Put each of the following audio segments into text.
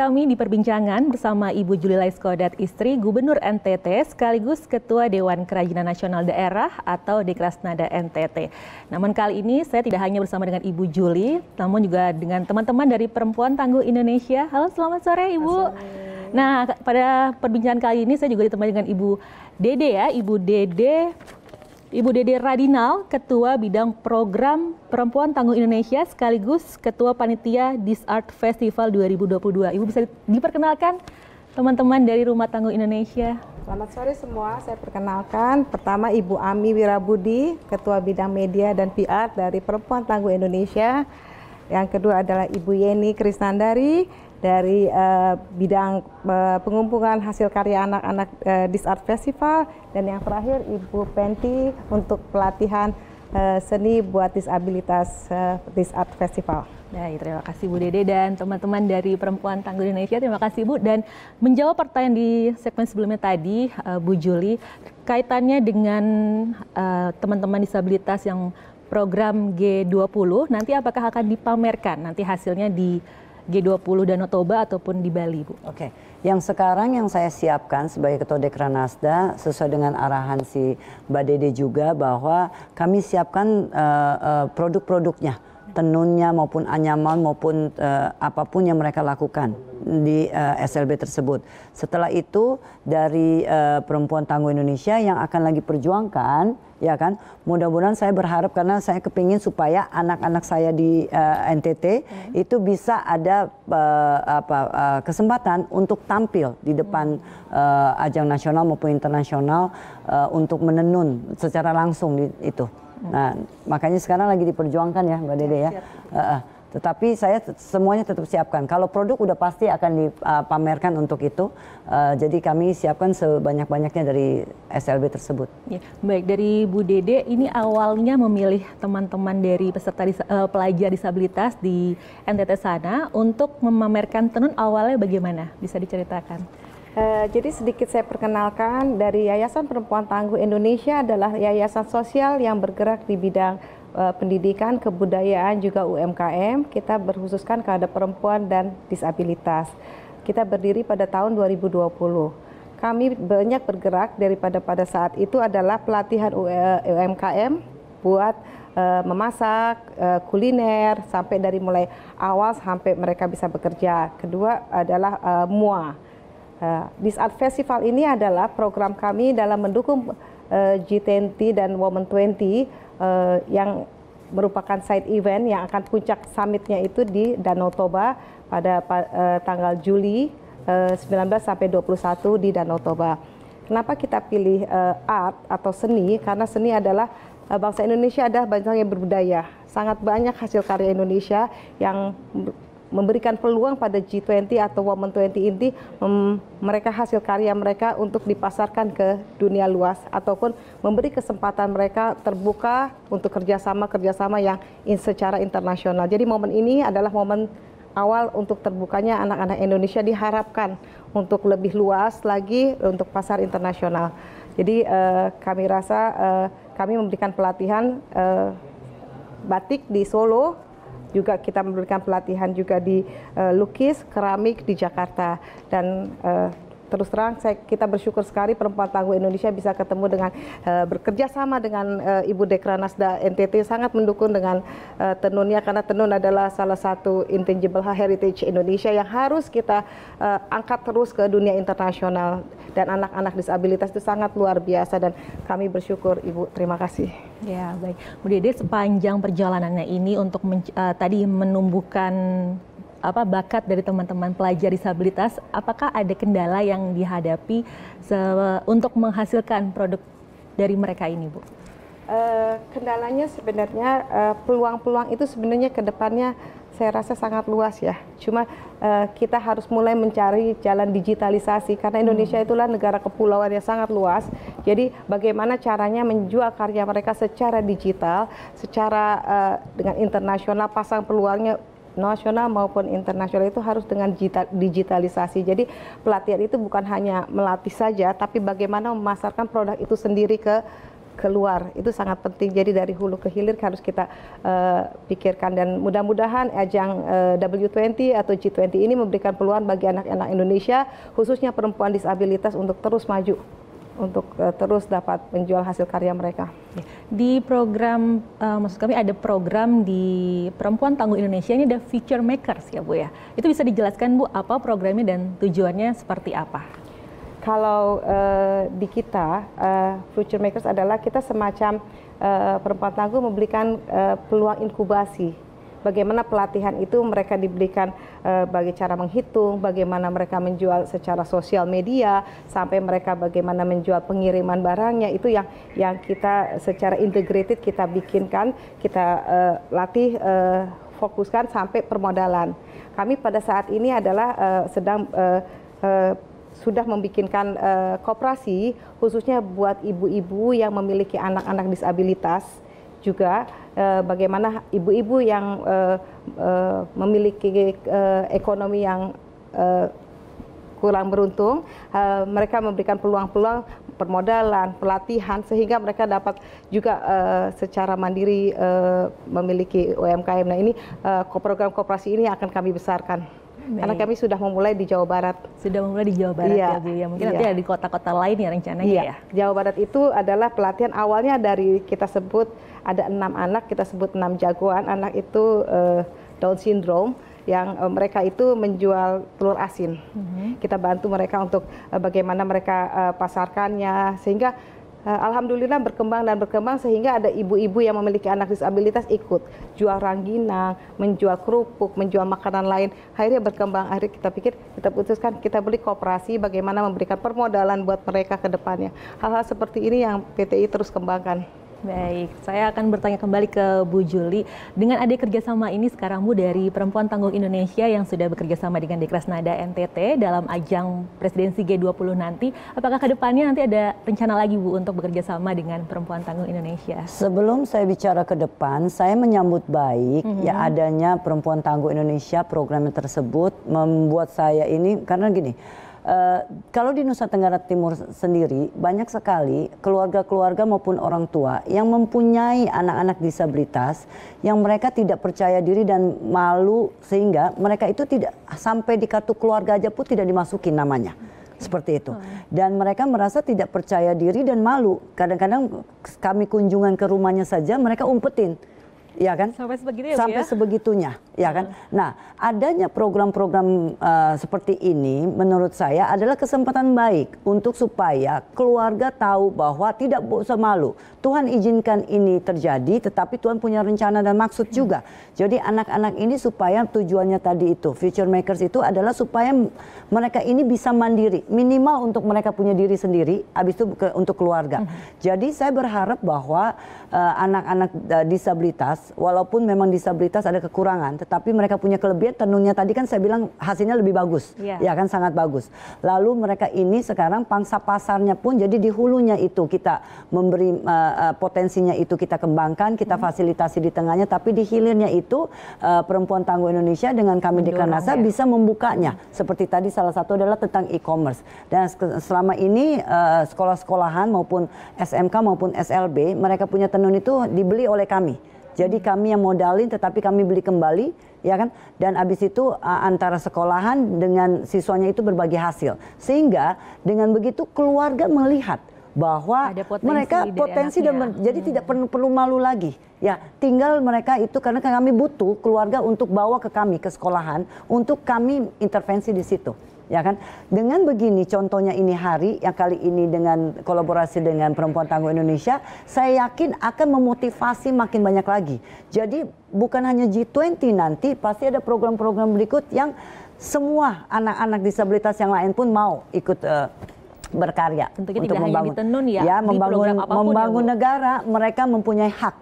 Kami di perbincangan bersama Ibu Juli Laiskodat, istri Gubernur NTT sekaligus Ketua Dewan Kerajinan Nasional Daerah atau Dekrasnada NTT. Namun kali ini saya tidak hanya bersama dengan Ibu Juli, namun juga dengan teman-teman dari Perempuan Tangguh Indonesia. Halo, selamat sore Ibu. Nah, pada perbincangan kali ini saya juga ditemani dengan Ibu Dede ya, Ibu Dede Ibu Dede Radinal, Ketua Bidang Program Perempuan Tangguh Indonesia sekaligus Ketua Panitia Art Festival 2022. Ibu bisa diperkenalkan teman-teman dari Rumah Tangguh Indonesia. Selamat sore semua, saya perkenalkan pertama Ibu Ami Wirabudi, Ketua Bidang Media dan PR dari Perempuan Tangguh Indonesia. Yang kedua adalah Ibu Yeni Krisnandari dari uh, bidang uh, eh, pengumpulan hasil karya anak-anak uh, eh, Disart Festival dan yang terakhir Ibu Penti untuk pelatihan uh, seni buat disabilitas uh, Disart Festival. Nah, terima kasih Bu Dede dan teman-teman dari Perempuan Tangguh Indonesia. Terima kasih Bu dan menjawab pertanyaan di segmen sebelumnya tadi Bu Juli kaitannya dengan teman-teman uh, teman -teman disabilitas yang program G20 nanti apakah akan dipamerkan nanti hasilnya di G20 Danau Toba ataupun di Bali, Bu? Oke. Yang sekarang yang saya siapkan sebagai Ketua Dekranasda sesuai dengan arahan si Mbak Dede juga bahwa kami siapkan uh, uh, produk-produknya tenunnya maupun anyaman maupun uh, apapun yang mereka lakukan di uh, eh, SLB tersebut. Setelah itu dari uh, perempuan tangguh Indonesia yang akan lagi perjuangkan, ya kan? Mudah-mudahan saya berharap karena saya kepingin supaya anak-anak saya di uh, NTT hmm. itu bisa ada uh, apa uh, kesempatan untuk tampil di depan uh, ajang nasional maupun internasional uh, untuk menenun secara langsung di, itu. Nah, makanya sekarang lagi diperjuangkan ya Mbak Dede ya. Uh, uh, tetapi saya semuanya tetap siapkan. Kalau produk udah pasti akan dipamerkan ah, untuk itu. Uh, jadi kami siapkan sebanyak-banyaknya dari SLB tersebut. Ya, baik dari Bu Dede, ini awalnya memilih teman-teman dari peserta dis uh, eh, pelajar disabilitas di NTT sana untuk memamerkan tenun awalnya bagaimana? Bisa diceritakan? Eh, jadi sedikit saya perkenalkan dari Yayasan Perempuan Tangguh Indonesia adalah yayasan sosial yang bergerak di bidang uh, pendidikan, kebudayaan juga UMKM. Kita berkhususkan kepada perempuan dan disabilitas. Kita berdiri pada tahun 2020 kami banyak bergerak daripada pada saat itu adalah pelatihan UMKM eh, buat uh, memasak, uh, kuliner sampai dari mulai awal sampai mereka bisa bekerja. Kedua adalah uh, mua Eh, This Disart Festival ini adalah program kami dalam mendukung eh, G20 dan Women 20 eh, yang merupakan side event yang akan puncak summitnya itu di Danau Toba pada tanggal Juli 19 sampai 21 di Danau Toba. Kenapa kita pilih art atau seni? Karena seni adalah bangsa Indonesia adalah bangsa yang berbudaya. Sangat banyak hasil karya Indonesia yang memberikan peluang pada G20 atau Women 20 inti um, mereka hasil karya mereka untuk dipasarkan ke dunia luas ataupun memberi kesempatan mereka terbuka untuk kerjasama-kerjasama yang in, secara internasional. Jadi momen ini adalah momen awal untuk terbukanya anak-anak Indonesia diharapkan untuk lebih luas lagi untuk pasar internasional. Jadi eh, kami rasa eh, kami memberikan pelatihan eh, batik di Solo juga kita memberikan pelatihan juga di uh, lukis, keramik di Jakarta dan uh, terus terang saya kita bersyukur sekali perempuan tangguh Indonesia bisa ketemu dengan uh, eh, bekerja sama dengan uh, Ibu Dekranasda NTT sangat mendukung dengan uh, tenunnya karena tenun adalah salah satu intangible heritage Indonesia yang harus kita uh, angkat terus ke dunia internasional dan anak-anak disabilitas itu sangat luar biasa dan kami bersyukur Ibu terima kasih. Ya baik Bu Dede sepanjang perjalanannya ini untuk uh, tadi menumbuhkan apa bakat dari teman-teman pelajar disabilitas, apakah ada kendala yang dihadapi untuk menghasilkan produk dari mereka ini, Bu? Uh, kendalanya sebenarnya eh, peluang-peluang uh, itu sebenarnya ke depannya saya rasa sangat luas ya. Cuma uh, kita harus mulai mencari jalan digitalisasi karena hmm. Indonesia hmm. itulah negara kepulauan yang sangat luas. Jadi bagaimana caranya menjual karya mereka secara digital, secara uh, dengan internasional pasang peluangnya nasional maupun internasional itu harus dengan digitalisasi. Jadi pelatihan itu bukan hanya melatih saja, tapi bagaimana memasarkan produk itu sendiri ke keluar itu sangat penting. Jadi dari hulu ke hilir harus kita uh, pikirkan dan mudah-mudahan ajang uh, eh, W20 atau G20 ini memberikan peluang bagi anak-anak Indonesia khususnya perempuan disabilitas untuk terus maju untuk uh, terus dapat menjual hasil karya mereka. Di program, uh, maksud kami ada program di Perempuan Tangguh Indonesia ini ada Future Makers ya Bu ya. Itu bisa dijelaskan Bu apa programnya dan tujuannya seperti apa? Kalau uh, di kita uh, Future Makers adalah kita semacam uh, perempuan tangguh memberikan uh, peluang inkubasi bagaimana pelatihan itu mereka diberikan e, bagi cara menghitung, bagaimana mereka menjual secara sosial media, sampai mereka bagaimana menjual pengiriman barangnya itu yang yang kita secara integrated kita bikinkan, kita e, latih e, fokuskan sampai permodalan. Kami pada saat ini adalah uh, sedang uh, uh, sudah membikinkan uh, kooperasi khususnya buat ibu-ibu yang memiliki anak-anak disabilitas juga eh, bagaimana ibu-ibu yang eh, eh, memiliki eh, ekonomi yang eh, kurang beruntung, uh, mereka memberikan peluang-peluang permodalan, pelatihan sehingga mereka dapat juga uh, secara mandiri uh, memiliki UMKM. Nah ini uh, program kooperasi ini akan kami besarkan. Baik. karena kami sudah memulai di Jawa Barat. Sudah memulai di Jawa Barat iya. ya Bu ya, mungkin iya. nanti ada di kota-kota lain ya rencananya iya. ya. Jawa Barat itu adalah pelatihan awalnya dari kita sebut ada enam anak, kita sebut enam jagoan, anak itu uh, Down syndrome yang uh, mereka itu menjual telur asin. Mm -hmm. Kita bantu mereka untuk uh, bagaimana mereka uh, pasarkannya sehingga Eh, Alhamdulillah berkembang dan berkembang sehingga ada ibu-ibu yang memiliki anak disabilitas ikut jual rangginang, menjual kerupuk, menjual makanan lain. Akhirnya berkembang. Akhirnya kita pikir kita putuskan kita beli kooperasi bagaimana memberikan permodalan buat mereka ke depannya. Hal-hal seperti ini yang PTI terus kembangkan. Baik, saya akan bertanya kembali ke Bu Juli. Dengan ada kerjasama ini sekarang Bu dari Perempuan Tangguh Indonesia yang sudah bekerja sama dengan Nada NTT dalam ajang presidensi G20 nanti, apakah kedepannya nanti ada rencana lagi Bu untuk bekerja sama dengan Perempuan Tangguh Indonesia? Sebelum saya bicara ke depan, saya menyambut baik mm -hmm. ya adanya Perempuan Tangguh Indonesia program tersebut membuat saya ini karena gini Eh, kalau di Nusa Tenggara Timur sendiri banyak sekali keluarga-keluarga maupun orang tua yang mempunyai anak-anak disabilitas yang mereka tidak percaya diri dan malu sehingga mereka itu tidak sampai di kartu keluarga aja pun tidak dimasukin namanya seperti itu. Hmm. Dan mereka merasa tidak percaya diri dan malu. Kadang-kadang kami kunjungan ke rumahnya saja mereka umpetin. Ya kan? Sampai ya, Sampai ya? sebegitunya ya kan? Nah, adanya program-program uh, seperti ini menurut saya adalah kesempatan baik untuk supaya keluarga tahu bahwa tidak usah malu. Tuhan izinkan ini terjadi tetapi Tuhan punya rencana dan maksud juga. Jadi anak-anak ini supaya tujuannya tadi itu, future makers itu adalah supaya mereka ini bisa mandiri, minimal untuk mereka punya diri sendiri, habis itu ke, untuk keluarga. Hmm. Jadi saya berharap bahwa eh, anak-anak uh, uh, disabilitas walaupun memang disabilitas ada kekurangan tetapi mereka punya kelebihan tenunnya tadi kan saya bilang hasilnya lebih bagus. Yeah. Ya iya kan sangat bagus. Lalu mereka ini sekarang pangsa pasarnya pun jadi di hulunya itu kita memberi uh, potensinya itu kita kembangkan, kita hmm. fasilitasi di tengahnya tapi di hilirnya itu uh, perempuan tangguh Indonesia dengan kami di Kanasa ya. bisa membukanya. Hmm. Seperti tadi salah satu adalah tentang e-commerce. Dan selama ini uh, sekolah-sekolahan maupun SMK maupun SLB mereka punya tenun itu dibeli oleh kami jadi kami yang modalin tetapi kami beli kembali ya kan? Dan habis itu antara sekolahan dengan siswanya itu berbagi hasil. Sehingga dengan begitu keluarga melihat bahwa Ada potensi mereka potensi dan jadi hmm. tidak perlu perlu malu lagi. Ya, tinggal mereka itu karena kami butuh keluarga untuk bawa ke kami ke sekolahan untuk kami intervensi di situ ya kan? Dengan begini contohnya ini hari yang kali ini dengan kolaborasi dengan Perempuan Tangguh Indonesia, saya yakin akan memotivasi makin banyak lagi. Jadi bukan hanya G20 nanti, pasti ada program-program berikut yang semua anak-anak disabilitas yang lain pun mau ikut uh, berkarya Tentunya untuk membangun hanya ya, ya membangun ya, membangun ya, negara mereka mempunyai hak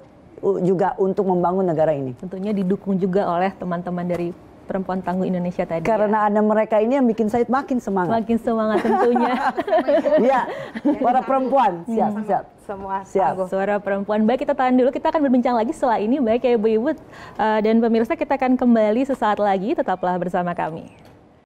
juga untuk membangun negara ini. Tentunya didukung juga oleh teman-teman dari perempuan tangguh Indonesia tadi. Karena ya. ada mereka ini yang bikin saya makin semangat. Makin semangat tentunya. Iya, para perempuan. Hmm. Siap, hmm. siap semua Siap. suara perempuan. Baik kita tahan dulu, kita akan berbincang lagi setelah ini baik ya Ibu-Ibu uh, dan pemirsa kita akan kembali sesaat lagi, tetaplah bersama kami.